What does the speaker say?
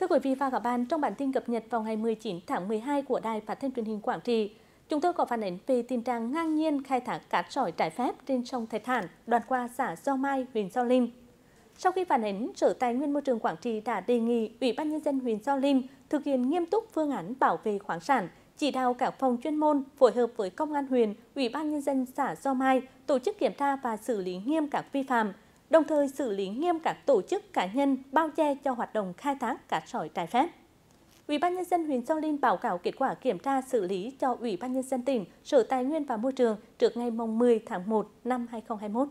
Thưa quý vị và các bạn, trong bản tin cập nhật vào ngày 19 tháng 12 của Đài Phát thanh truyền hình Quảng Trị, chúng tôi có phản ánh về tình trạng ngang nhiên khai thác cát sỏi trái phép trên sông Thạch Hãn, đoạn qua xã Do Mai, huyện Do Linh. Sau khi phản ánh, Sở Tài nguyên Môi trường Quảng Trị đã đề nghị Ủy ban Nhân dân huyện Do Linh thực hiện nghiêm túc phương án bảo vệ khoáng sản, chỉ đạo các phòng chuyên môn phối hợp với Công an huyện, Ủy ban Nhân dân xã Do Mai tổ chức kiểm tra và xử lý nghiêm các vi phạm, đồng thời xử lý nghiêm các tổ chức cá nhân bao che cho hoạt động khai thác cát sỏi trái phép. Ủy ban nhân dân huyện Gio Linh báo cáo kết quả kiểm tra xử lý cho Ủy ban nhân dân tỉnh, Sở Tài nguyên và Môi trường trước ngày mùng 10 tháng 1 năm 2021.